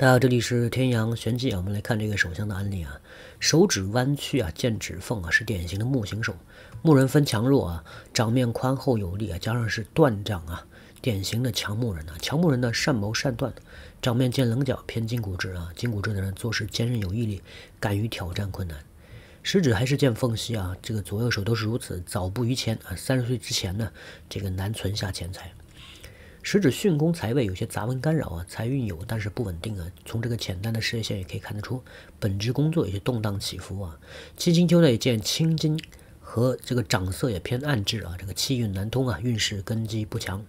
大家好，这里是天阳玄机啊。我们来看这个手相的案例啊，手指弯曲啊，见指缝啊，是典型的木型手。木人分强弱啊，掌面宽厚有力啊，加上是断掌啊，典型的强木人啊。强木人呢，善谋善断，掌面见棱角，偏筋骨质啊。筋骨质的人做事坚韧有毅力，敢于挑战困难。食指还是见缝隙啊，这个左右手都是如此。早步于前啊，三十岁之前呢，这个难存下钱财。食指巽宫财位有些杂纹干扰啊，财运有但是不稳定啊。从这个简单的事业线也可以看得出，本职工作有些动荡起伏啊。七金秋内见青金和这个掌色也偏暗质啊，这个气运难通啊，运势根基不强。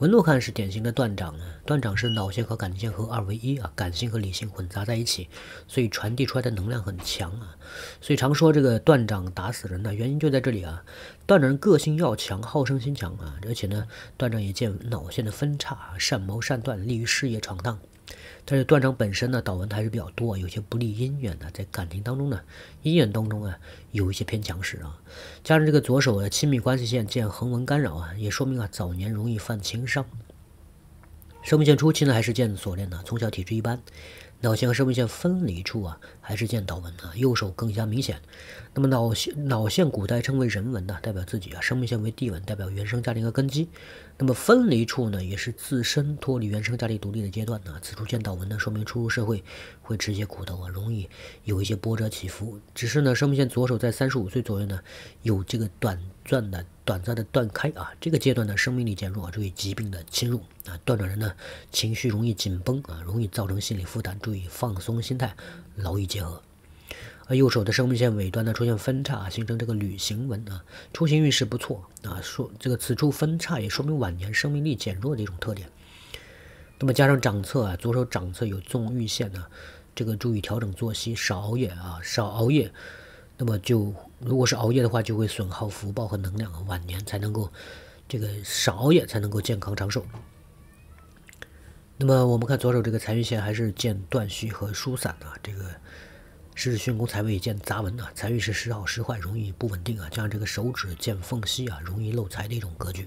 纹路看是典型的断掌啊，断掌是脑线和感情线合二为一啊，感性和理性混杂在一起，所以传递出来的能量很强啊，所以常说这个断掌打死人呢，原因就在这里啊。断掌人个性要强，好胜心强啊，而且呢，断掌也见脑线的分叉，善谋善断，利于事业闯荡。但是断掌本身呢，导纹还是比较多，有些不利姻缘的，在感情当中呢，姻缘当中啊，有一些偏强势啊，加上这个左手的亲密关系线见横纹干扰啊，也说明啊，早年容易犯情伤。生命线初期呢，还是见锁链的，从小体质一般。脑线和生命线分离处啊，还是见导纹啊，右手更加明显。那么脑线脑线古代称为人纹呢，代表自己啊；生命线为地纹，代表原生家庭和根基。那么分离处呢，也是自身脱离原生家庭独立的阶段呢。此处见导纹呢，说明出入社会会吃些苦头啊，容易有一些波折起伏。只是呢，生命线左手在三十五岁左右呢，有这个短暂的短暂的断开啊，这个阶段呢，生命力减弱啊，注意疾病的侵入啊。断转人呢，情绪容易紧绷啊，容易造成心理负担。注注意放松心态，劳逸结合。而右手的生命线尾端呢，出现分叉，形成这个旅行纹啊，出行运势不错啊。说这个此处分叉也说明晚年生命力减弱的一种特点。那么加上掌侧啊，左手掌侧有纵欲线呢，这个注意调整作息，少熬夜啊，少熬夜。那么就如果是熬夜的话，就会损耗福报和能量啊，晚年才能够这个少熬夜才能够健康长寿。那么我们看左手这个财运线还是见断续和疏散的，这个是巽宫财位见杂纹的，财运是时好时坏，容易不稳定啊，上这个手指见缝隙啊，容易漏财的一种格局。